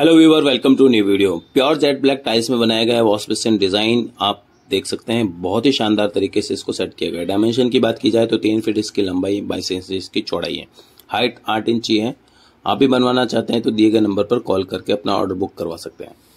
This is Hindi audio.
hello viewer welcome to new video pure jet black tiles में बनाया गया वॉश बेसिन डिजाइन आप देख सकते हैं बहुत ही शानदार तरीके से इसको सेट किया गया डायमेंशन की बात की जाए तो तीन फीट इसकी लंबाई बाईस इंच इसकी चौड़ाई है हाइट आठ इंची है आप भी बनवाना चाहते हैं तो दिए गए नंबर पर कॉल करके अपना ऑर्डर बुक करवा सकते हैं